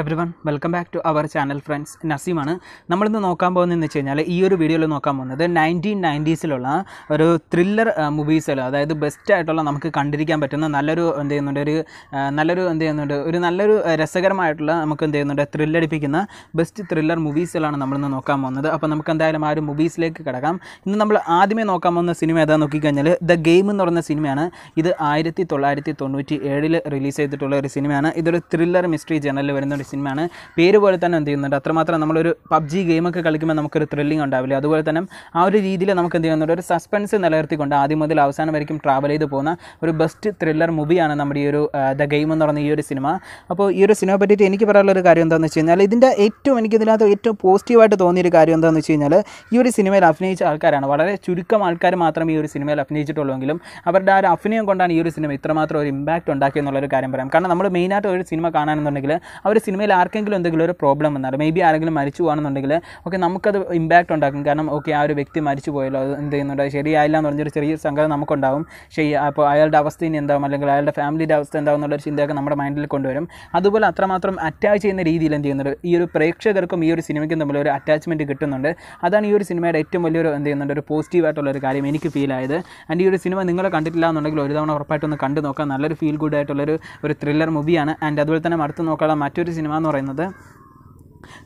every one welcome back to our channel friends നസീമാണ് നമ്മളിന്ന് നോക്കാൻ പോകുന്നതെന്ന് വെച്ച് കഴിഞ്ഞാൽ ഈ ഒരു വീഡിയോയിൽ നോക്കാൻ പോകുന്നത് നയൻറ്റീൻ നയൻറ്റീസിലുള്ള ഒരു ത്രില്ലർ മൂവീസിലോ അതായത് ബെസ്റ്റ് ആയിട്ടുള്ള നമുക്ക് കണ്ടിരിക്കാൻ പറ്റുന്ന നല്ലൊരു എന്ത് ചെയ്യുന്നുണ്ട് ഒരു നല്ലൊരു എന്ത് ചെയ്യുന്നുണ്ട് ഒരു നല്ലൊരു രസകരമായിട്ടുള്ള നമുക്ക് എന്ത് ചെയ്യുന്നുണ്ട് ത്രില്ലടിപ്പിക്കുന്ന ബെസ്റ്റ് ത്രില്ലർ മൂവീസിലാണ് നമ്മളിന്ന് നോക്കാൻ പോകുന്നത് അപ്പോൾ നമുക്ക് എന്തായാലും ആ ഒരു മൂവീസിലേക്ക് കിടക്കാം ഇന്ന് നമ്മൾ ആദ്യമേ നോക്കാൻ പോകുന്ന സിനിമ ഏതാ നോക്കിക്കഴിഞ്ഞാൽ ദ ഗെയിം എന്ന് പറയുന്ന സിനിമയാണ് ഇത് ആയിരത്തി തൊള്ളായിരത്തി തൊണ്ണൂറ്റി ഏഴിൽ റിലീസ് ചെയ്തിട്ടുള്ള ഒരു സിനിമയാണ് ഇതൊരു ത്രില്ലർ മിസ്റ്ററി ജേണലിൽ വരുന്ന ഒരു സിനിമയാണ് പേര് പോലെ തന്നെ എന്ത് ചെയ്യുന്നുണ്ട് അത്രമാത്രം നമ്മളൊരു പബ്ജി ഗെയിമൊക്കെ കളിക്കുമ്പോൾ നമുക്കൊരു ത്രില്ലിംഗ് ഉണ്ടാവില്ല അതുപോലെ തന്നെ ആ ഒരു രീതിയിൽ നമുക്ക് എന്ത് ചെയ്യുന്നുണ്ട് ഒരു സസ്പെൻസ് നിലനിർത്തിക്കൊണ്ട് ആദ്യം മുതൽ അവസാനം വരയ്ക്കും ട്രാവൽ ചെയ്ത് പോകുന്ന ഒരു ബെസ്റ്റ് ത്രില്ലർ മൂവിയാണ് നമ്മുടെ ഈ ഒരു ദ ഗെയിം എന്ന് പറയുന്ന ഈ ഒരു സിനിമ അപ്പോൾ ഈ ഒരു സിനിമയെ പറ്റിയിട്ട് എനിക്ക് പറയാനുള്ള ഒരു കാര്യം എന്താണെന്ന് വെച്ച് കഴിഞ്ഞാൽ ഇതിൻ്റെ ഏറ്റവും എനിക്ക് ഇതിനകത്ത് ഏറ്റവും പോസിറ്റീവായിട്ട് തോന്നിയൊരു കാര്യം എന്താണെന്ന് വെച്ച് കഴിഞ്ഞാൽ ഈ ഒരു സിനിമയിൽ അഭിനയിച്ച ആൾക്കാരാണ് വളരെ ചുരുക്കം ആൾക്കാർ മാത്രം ഈ ഒരു സിനിമയിൽ അഭിനയിച്ചിട്ടുള്ളൂവെങ്കിലും അവരുടെ ആ ഒരു അഭിനയം കൊണ്ടാണ് ഈ ഒരു സിനിമ ഇത്രമാത്രം ഒരു ഇമ്പാക്റ്റ് ഉണ്ടാക്കിയെന്നുള്ളൊരു കാര്യം പറയാം കാരണം നമ്മൾ മെയിനായിട്ട് ഒരു സിനിമ കാണാനെന്നുണ്ടെങ്കിൽ ആ ഒരു സിനിമയിൽ ആർക്കെങ്കിലും എന്തെങ്കിലും ഒരു പ്രോബ്ലം വന്നാൽ മേ ബി ആരെങ്കിലും മരിച്ചു പോകുകയാണെന്നുണ്ടെങ്കിൽ ഓക്കെ നമുക്കത് ഇമ്പാക്റ്റ് ഉണ്ടാക്കും കാരണം ഓക്കെ ആ ഒരു വ്യക്തി മരിച്ചു പോയല്ലോ അത് എന്ത് ചെയ്യുന്നുണ്ട് ശരിയായില്ല എന്ന് പറഞ്ഞൊരു ചെറിയ സംഗതി നമുക്കുണ്ടാവും ശരി അപ്പോൾ അയാളുടെ അവസ്ഥ ഇനി എന്താവും അല്ലെങ്കിൽ അയാളുടെ ഫാമിലിയുടെ അവസ്ഥ എന്താവും എന്നുള്ളൊരു ചിന്തയൊക്കെ നമ്മുടെ മൈൻഡിൽ കൊണ്ടുവരും അതുപോലെ അത്രമാത്രം അറ്റാച്ച് ചെയ്യുന്ന രീതിയിൽ എന്ത് ചെയ്യുന്നുണ്ട് ഈ ഒരു പ്രേക്ഷകർക്കും ഈ ഒരു സിനിമയ്ക്കും തമ്മിൽ ഒരു അറ്റാച്ച്മെൻറ്റ് കിട്ടുന്നുണ്ട് അതാണ് ഈ ഒരു സിനിമയുടെ ഏറ്റവും വലിയൊരു എന്ത് ചെയ്യുന്നുണ്ട് ഒരു ആയിട്ടുള്ള ഒരു കാര്യം എനിക്ക് ഫീൽ ആയത് ആൻഡ് ഈ ഒരു സിനിമ നിങ്ങൾ കണ്ടിട്ടില്ല എന്നുണ്ടെങ്കിൽ ഒരു തവണ ഉറപ്പായിട്ടൊന്ന് കണ്ടു നോക്കാം നല്ലൊരു ഫീൽ ഗുഡ് ആയിട്ടുള്ളൊരു ഒരു ത്രില്ലർ മൂവിയാണ് ആൻഡ് അതുപോലെ തന്നെ മറുത്ത് നോക്കാനുള്ള മറ്റൊരു സിനിമ എന്ന് പറയുന്നത്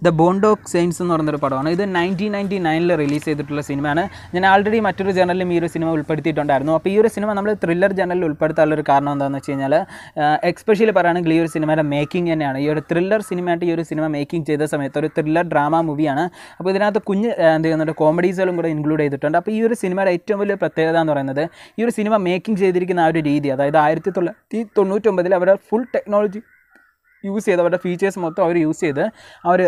ദ ബോണ്ട് ഓഫ് സെയിൻസ് എന്ന് പറയുന്നൊരു പടമാണ് ഇത് നയൻറ്റീൻ നയൻറ്റി നയനിൽ റിലീസ് ചെയ്തിട്ടുള്ള സിനിമയാണ് ഞാൻ ആൾറെഡി മറ്റൊരു ജേണലിലും ഈ ഒരു സിനിമ ഉൾപ്പെടുത്തിയിട്ടുണ്ടായിരുന്നു അപ്പോൾ ഈ ഒരു സിനിമ നമ്മൾ ത്രില്ലർ ജേണലിൽ ഒരു കാരണം എന്താണെന്ന് വെച്ച് കഴിഞ്ഞാൽ എക്സ്പെഷ്യലി പറയുകയാണെങ്കിൽ ഈ ഒരു സിനിമയുടെ മേക്കിംഗ് തന്നെയാണ് ഈ ഒരു ത്രില്ലർ സിനിമയായിട്ട് ഈ ഒരു സിനിമ മേക്കിംഗ് ചെയ്ത സമയത്ത് ഒരു ത്രില്ലർ ഡ്രാമ മൂവിയാണ് അപ്പോൾ ഇതിനകത്ത് കുഞ്ഞ് എന്ത് ചെയ്യുന്നുണ്ട് കോമഡീസുകളും കൂടെ ഇൻക്ലൂഡ് ചെയ്തിട്ടുണ്ട് അപ്പോൾ ഈ ഒരു സിനിമയുടെ ഏറ്റവും വലിയ പ്രത്യേകത എന്ന് പറയുന്നത് ഈ ഒരു സിനിമ മേക്കിംഗ് ചെയ്തിരിക്കുന്ന ആ ഒരു രീതി അതായത് ആയിരത്തി തൊള്ളായിരത്തി തൊണ്ണൂറ്റൊമ്പതിൽ അവരുടെ ഫുൾ ടെക്നോളജി യൂസ് ചെയ്ത് അവരുടെ ഫീച്ചേഴ്സ് മൊത്തം അവർ യൂസ് ചെയ്ത് അവർ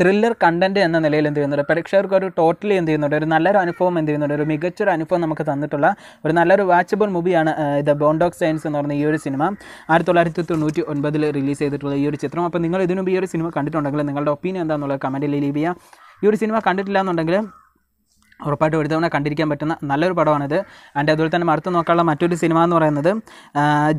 ത്രില്ലർ കണ്ടൻറ്റ് എന്ന നിലയിൽ എന്ത് ചെയ്യുന്നുണ്ട് പ്രേക്ഷകർക്ക് ഒരു ടോട്ടലി എന്ത് ചെയ്യുന്നുണ്ട് ഒരു നല്ലൊരു അനുഭവം എന്ത് ചെയ്യുന്നുണ്ട് ഒരു മികച്ചൊരു അനുഭവം നമുക്ക് തന്നിട്ടുള്ള ഒരു നല്ലൊരു വാച്ചബിൾ മൂവിയാണ് ഇത് ബോണ്ടോക് സയൻസ് എന്ന് പറയുന്ന ഈ ഒരു സിനിമ ആയിരത്തി തൊള്ളായിരത്തി തൊണ്ണൂറ്റി ഒൻപതിൽ റിലീസ് ചെയ്തിട്ടുള്ള ഈ ഒരു ചിത്രം അപ്പോൾ നിങ്ങൾ ഇതിനുമുമ്പ് ഈ ഒരു സിനിമ കണ്ടിട്ടുണ്ടെങ്കിൽ നിങ്ങളുടെ ഒപ്പീനിയൻ എന്താണെന്നുള്ള കമൻറ്റിൽ ലീവ് ചെയ്യുക ഈ ഒരു സിനിമ കണ്ടിട്ടില്ല എന്നുണ്ടെങ്കിൽ ഉറപ്പായിട്ടും ഒരു തവണ കണ്ടിരിക്കാൻ പറ്റുന്ന നല്ലൊരു പടമാണിത് ആൻഡ് അതുപോലെ തന്നെ മറുത്ത് നോക്കാനുള്ള മറ്റൊരു സിനിമ എന്ന് പറയുന്നത്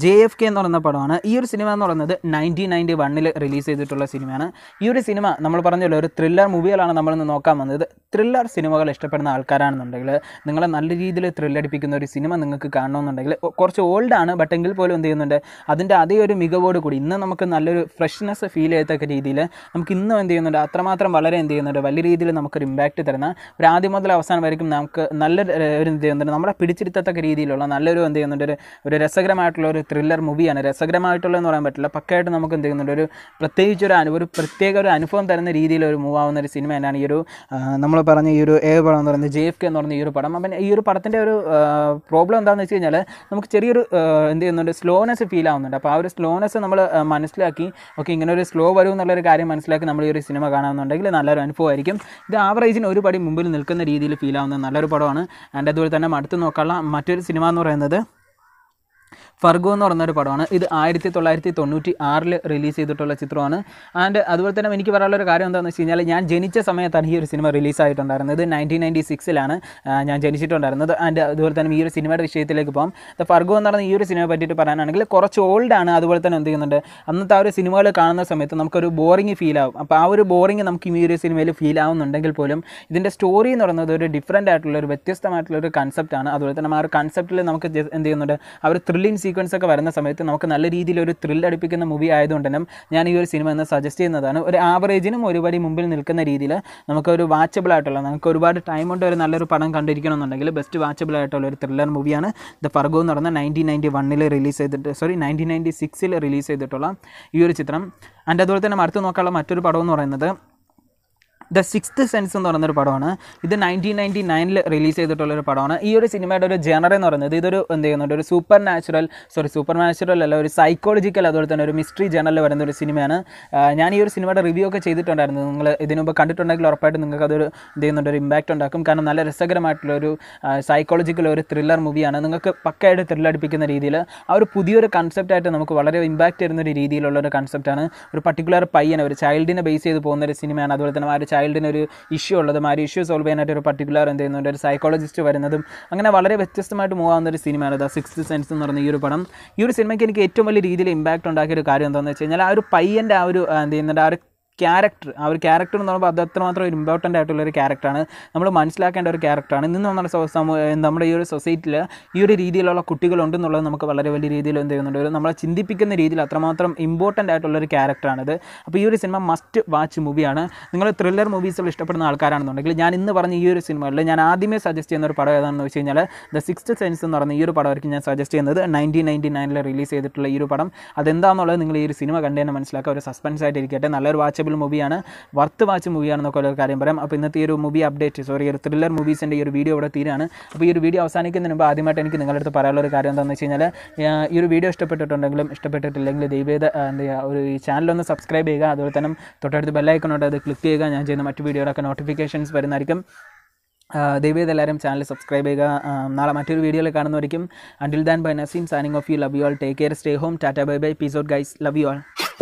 ജെ എഫ് കെ എന്ന് പറയുന്ന പടമാണ് ഈ ഒരു സിനിമ എന്ന് പറയുന്നത് നയൻറ്റീൻ നയൻറ്റി വണ്ണിൽ റിലീസ് ചെയ്തിട്ടുള്ള സിനിമയാണ് ഈ ഒരു സിനിമ നമ്മൾ പറഞ്ഞല്ലോ ഒരു ത്രില്ലർ മൂവികളാണ് നമ്മളിന്ന് നോക്കാൻ വന്നത് ത്രില്ലർ സിനിമകൾ ഇഷ്ടപ്പെടുന്ന ആൾക്കാരാണെന്നുണ്ടെങ്കിൽ നിങ്ങളെ നല്ല രീതിയിൽ ത്രില്ലടിപ്പിക്കുന്ന ഒരു സിനിമ നിങ്ങൾക്ക് കാണണമെന്നുണ്ടെങ്കിൽ കുറച്ച് ഓൾഡാണ് ബട്ട് എങ്കിൽ പോലും എന്ത് ചെയ്യുന്നുണ്ട് അതിൻ്റെ അതേ ഒരു മികവോട് കൂടി ഇന്ന് നമുക്ക് നല്ലൊരു ഫ്രഷ്നെസ് ഫീൽ ചെയ്യത്തക്ക രീതിയിൽ നമുക്ക് ഇന്നും എന്ത് ചെയ്യുന്നുണ്ട് അത്രമാത്രം വളരെ എന്ത് ചെയ്യുന്നുണ്ട് വലിയ രീതിയിൽ നമുക്കൊരു ഇമ്പാക്റ്റ് തരുന്ന ഒരു ആദ്യം മുതൽ അവസാനമായിരിക്കും നമുക്ക് നല്ല ഒരു എന്ത് ചെയ്യുന്നുണ്ട് നമ്മളെ പിടിച്ചിരുത്തത്തക്ക രീതിയിലുള്ള നല്ലൊരു എന്ത് ചെയ്യുന്നുണ്ട് ഒരു ഒരു രസകരമായിട്ടുള്ള ഒരു ത്രില്ലർ മൂവിയാണ് രസകരമായിട്ടുള്ള എന്ന് പറയാൻ പറ്റില്ല പക്കായിട്ട് നമുക്ക് എന്ത് ചെയ്യുന്നുണ്ട് ഒരു പ്രത്യേകിച്ച് ഒരു അനുഭവം ഒരു പ്രത്യേക ഒരു അനുഭവം തരുന്ന രീതിയിൽ ഒരു മൂവ് ആവുന്ന ഒരു സിനിമ തന്നെയാണ് ഈ ഒരു നമ്മൾ പറഞ്ഞ ഈ ഒരു ഏ പടം എന്ന് പറയുന്നത് ജെ എഫ് കെ എന്ന് പറയുന്ന ഈ ഒരു പടം അപ്പം ഈ ഒരു പടത്തിൻ്റെ ഒരു പ്രോബ്ലം എന്താണെന്ന് വെച്ച് കഴിഞ്ഞാൽ നമുക്ക് ചെറിയൊരു എന്ത് ചെയ്യുന്നുണ്ട് സ്ലോനെസ് ഫീൽ ആവുന്നുണ്ട് അപ്പോൾ ആ ഒരു സ്ലോനെസ് നമ്മൾ മനസ്സിലാക്കി ഓക്കെ ഇങ്ങനെ ഒരു സ്ലോ വരും എന്നുള്ളൊരു കാര്യം മനസ്സിലാക്കി നമ്മൾ ഈ ഒരു സിനിമ കാണാമെന്നുണ്ടെങ്കിൽ നല്ലൊരു അനുഭവമായിരിക്കും ഇത് ആവറേജിന് ഒരു പടി മുമ്പിൽ നിൽക്കുന്ന രീതിയിൽ ഫീൽ ആവുന്ന നല്ലൊരു പടമാണ് ആൻഡ് അതുപോലെ തന്നെ അടുത്ത് നോക്കാനുള്ള മറ്റൊരു സിനിമ എന്ന് പറയുന്നത് ഫർഗോ എന്ന് പറഞ്ഞൊരു ഒരു പടമാണ് ഇത് ആയിരത്തി തൊള്ളായിരത്തി തൊണ്ണൂറ്റി ആറിൽ റിലീസ് ചെയ്തിട്ടുള്ള ചിത്രമാണ് ആൻഡ് അതുപോലെ തന്നെ എനിക്ക് പറയാനുള്ള ഒരു കാര്യം എന്താണെന്ന് വെച്ച് കഴിഞ്ഞാൽ ഞാൻ ജനിച്ച സമയത്താണ് ഈ ഒരു സിനിമ റിലീസായിട്ടുണ്ടായിരുന്നത് നയൻറ്റീൻ നയൻറ്റി സിക്സിലാണ് ഞാൻ ജനിച്ചിട്ടുണ്ടായിരുന്നത് ആൻഡ് അതുപോലെ തന്നെ ഈ ഒരു സിനിമയുടെ വിഷയത്തിലേക്ക് പോകാം ഫർഗോ എന്ന് പറയുന്ന ഈ ഒരു സിനിമയെ പറ്റിയിട്ട് പറയാനാണെങ്കിൽ കുറച്ച് ഓൾഡാണ് അതുപോലെ തന്നെ എന്ത് ചെയ്യുന്നുണ്ട് അന്നത്തെ ആ ഒരു സിനിമകൾ കാണുന്ന സമയത്ത് നമുക്കൊരു ബോറിങ് ഫീൽ ആവും അപ്പോൾ ആ ഒരു ബോറിങ് നമുക്ക് ഈ ഒരു സിനിമയിൽ ഫീൽ ആവുന്നുണ്ടെങ്കിൽ പോലും ഇതിൻ്റെ സ്റ്റോറി എന്ന് പറയുന്നത് ഒരു ഡിഫറൻ്റ് ആയിട്ടുള്ള ഒരു വ്യത്യസ്തമായിട്ടുള്ള ഒരു കൺസെപ്റ്റാണ് അതുപോലെ തന്നെ ആ ഒരു കൺസെപ്റ്റിൽ നമുക്ക് എന്ത് ചെയ്യുന്നുണ്ട് ആ ഒരു ത്രില്ലിംഗ് സീക്വൻസ് ഒക്കെ വരുന്ന സമയത്ത് നമുക്ക് നല്ല രീതിയിൽ ഒരു ത്രില് അടിപ്പിക്കുന്ന മൂവി ആയതുകൊണ്ട് തന്നെ ഞാൻ ഈ ഒരു സിനിമ എന്ന് സജസ്റ്റ് ചെയ്യുന്നതാണ് ഒരു ആവറേജിനും ഒരുപടി മുമ്പിൽ നിൽക്കുന്ന രീതിയിൽ നമുക്ക് ഒരു വാച്ചബിൾ ആയിട്ടുള്ള നമുക്ക് ഒരുപാട് ടൈം കൊണ്ട് ഒരു നല്ലൊരു പടം കണ്ടിരിക്കണമെന്നുണ്ടെങ്കിൽ ബെസ്റ്റ് വാച്ചബിൾ ആയിട്ടുള്ള ഒരു ത്രില്ലർ മൂവിയാണ് ദ ഫർഗോ എന്ന് പറയുന്ന നയൻറ്റീൻ നയൻറ്റി വണ്ണിൽ റിലീസ് ചെയ്തിട്ട് സോറി നയൻറ്റീൻ നയൻറ്റി സിക്സിൽ റിലീസ് ചെയ്തിട്ടുള്ള ഈ ഒരു ചിത്രം അതിൻ്റെ അതുപോലെ തന്നെ മറുത്ത് നോക്കാനുള്ള മറ്റൊരു പടം എന്ന് പറയുന്നത് ദ സിക്സ്ത് സെൻസ് എന്ന് പറയുന്നൊരു പടമാണ് ഇത് നയൻറ്റീൻ നയൻറ്റി നയനിൽ റിലീസ് ചെയ്തിട്ടുള്ളൊരു പടമാണ് ഈ ഒരു സിനിമയുടെ ഒരു ജനറ എന്ന് പറയുന്നത് ഇതൊരു എന്ത് ചെയ്യുന്നുണ്ട് ഒരു supernatural sorry supernatural അല്ല ഒരു സൈക്കോളജിക്കൽ അതുപോലെ തന്നെ ഒരു മിസ്റ്ററി ജനറിൽ വരുന്ന ഒരു സിനിമയാണ് ഞാൻ ഈ ഒരു സിനിമയുടെ റിവ്യൂ ഒക്കെ ചെയ്തിട്ടുണ്ടായിരുന്നു നിങ്ങൾ ഇതിനു മുമ്പ് കണ്ടിട്ടുണ്ടെങ്കിൽ ഉറപ്പായിട്ട് നിങ്ങൾക്ക് അതൊരു എന്ത് ചെയ്യുന്നുണ്ട് ഒരു ഇമ്പാക്റ്റ് ഉണ്ടാക്കും കാരണം നല്ല രസകരമായിട്ടുള്ള ഒരു സൈക്കോളജിക്കൽ ഒരു ത്രില്ലർ മൂവിയാണ് നിങ്ങൾക്ക് പക്കയായിട്ട് ത്രില്ലടിപ്പിക്കുന്ന രീതിയിൽ ആ ഒരു പുതിയൊരു കൺസെപ്റ്റായിട്ട് നമുക്ക് വളരെ ഇമ്പാക്റ്റ് തരുന്ന ഒരു രീതിയിലുള്ള ഒരു കൺസെപ്റ്റാണ് ഒരു പർട്ടിക്കുലർ പയ്യനെ ഒരു ചൈൽഡിനെ ബേസ് ചെയ്ത് പോകുന്ന ഒരു സിനിമയാണ് അതുപോലെ തന്നെ ആ ഒരു ചൈൽഡിന് ഒരു ഇഷ്യൂ ഉള്ളതും ആ ഒരു ഇഷ്യൂ സോൾവ് ചെയ്യാനായിട്ട് ഒരു പർട്ടിക്കുലർ എന്ത് ചെയ്യുന്നുണ്ട് ഒരു സൈക്കോളജിസ്റ്റ് വരുന്നതും അങ്ങനെ വളരെ വ്യത്യസ്തമായിട്ട് മൂവാകുന്ന ഒരു സിനിമയാണ് ദ സിക്സ് സെൻസ് എന്ന് പറഞ്ഞ ഈ ഒരു പടം ഈ ഒരു സിനിമയ്ക്ക് എനിക്ക് ഏറ്റവും വലിയ രീതിയിൽ ഇമ്പാക്റ്റ് ഉണ്ടാക്കിയ ഒരു കാര്യം എന്താണെന്ന് വെച്ച് കഴിഞ്ഞാൽ ആ ഒരു പയ്യൻ്റെ ആ ഒരു എന്ത് ചെയ്യുന്നുണ്ട് ആ ഒരു ക്യാരക്ടർ ആ ഒരു ക്യാരക്ടർ എന്ന് പറയുമ്പോൾ അത് അത്രമാത്രം ഇമ്പോർട്ടൻ്റ് ആയിട്ടുള്ള ഒരു ക്യാരക്ടറാണ് നമ്മൾ മനസ്സിലാക്കേണ്ട ഒരു ക്യാരക്ടറാണ് ഇന്ന് നമ്മുടെ നമ്മുടെ ഈ ഒരു സൊസൈറ്റിയിൽ ഈ ഒരു രീതിയിലുള്ള കുട്ടികളുണ്ടെന്നുള്ളത് നമുക്ക് വളരെ വലിയ രീതിയിൽ എന്ത് ചെയ്യുന്നുണ്ട് ഒരു നമ്മളെ ചിന്തിപ്പിക്കുന്ന രീതിയിൽ അത്രമാത്രം ഇമ്പോർട്ടൻ്റ് ആയിട്ടുള്ള ഒരു ക്യാരക്ടറാണിത് അപ്പോൾ ഈ ഒരു സിനിമ മസ്റ്റ് വാച്ച് മൂവിയാണ് നിങ്ങൾ ത്രില്ലർ മൂവീസുകൾ ഇഷ്ടപ്പെടുന്ന ആൾക്കാരാണെന്നുണ്ടെങ്കിൽ ഞാൻ ഇന്ന് പറഞ്ഞ ഈ ഒരു സിനിമകളിൽ ഞാൻ ആദ്യമേ സജസ്റ്റ് ചെയ്യുന്ന ഒരു പടം ഏതാണെന്ന് വെച്ച് കഴിഞ്ഞാൽ ദ സിക്സ്ത് സെൻസ് എന്ന് പറഞ്ഞ ഈ ഒരു പടമായിരിക്കും ഞാൻ സജസ്റ്റ് ചെയ്യുന്നത് നയൻറ്റീൻ നയൻറ്റി നയനിൽ റിലീസ് ചെയ്തിട്ടുള്ള ഈ ഒരു പടം അതെന്താണെന്നുള്ളത് നിങ്ങൾ ഈ ഒരു സിനിമ കണ്ടു തന്നെ മനസ്സിലാക്കുക ഒരു സസ്പെൻസ് ആയിട്ട് ഇരിക്കട്ടെ നല്ലൊരു വാച്ച് വാച്ചബിൾ മൂവിയാണ് വർത്ത് വാച്ച് മൂവിയാണെന്നൊക്കെ ഓരോ കാര്യം പറയാം അപ്പോൾ ഇന്നത്തെ ഈ ഒരു മൂവി അപ്ഡേറ്റ് സോറി ഒരു ത്രില്ലർ മൂവീസിൻ്റെ ഈ ഒരു വീഡിയോ ഇവിടെ തീരാണ് അപ്പോൾ ഈ ഒരു വീഡിയോ അവസാനിക്കുന്നതിന് മുമ്പ് ആദ്യമായിട്ട് എനിക്ക് നിങ്ങളുടെ അടുത്ത് പറയാനുള്ള ഒരു കാര്യം എന്താണെന്ന് വെച്ച് കഴിഞ്ഞാൽ ഈ ഒരു വീഡിയോ ഇഷ്ടപ്പെട്ടിട്ടുണ്ടെങ്കിലും ഇഷ്ടപ്പെട്ടിട്ടില്ലെങ്കിൽ ദൈവേദ എന്താ ഒരു ചാനലൊന്ന് സബ്സ്ക്രൈബ് ചെയ്യുക അതുപോലെ തന്നെ തൊട്ടടുത്ത് ഉണ്ട് അത് ക്ലിക്ക് ചെയ്യുക ഞാൻ ചെയ്യുന്ന മറ്റു വീഡിയോകളൊക്കെ നോട്ടിഫിക്കേഷൻസ് വരുന്നതായിരിക്കും ദയവേത് എല്ലാവരും ചാനൽ സബ്സ്ക്രൈബ് ചെയ്യുക നാളെ മറ്റൊരു വീഡിയോയിൽ കാണുന്നവരിക്കും until then bye Naseem signing off you love you all take care stay home ടാറ്റ bye bye peace out guys love you all